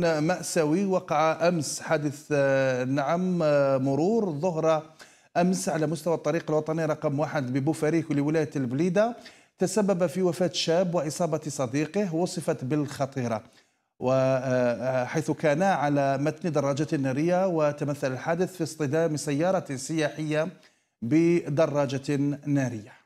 مأساوي وقع أمس حادث آه، نعم آه، مرور ظهر أمس على مستوى الطريق الوطني رقم واحد ببوفاريك لولاية البليدة تسبب في وفاة شاب وإصابة صديقه وصفت بالخطيرة وحيث آه، كانا على متن دراجة نارية وتمثل الحادث في اصطدام سيارة سياحية بدراجة نارية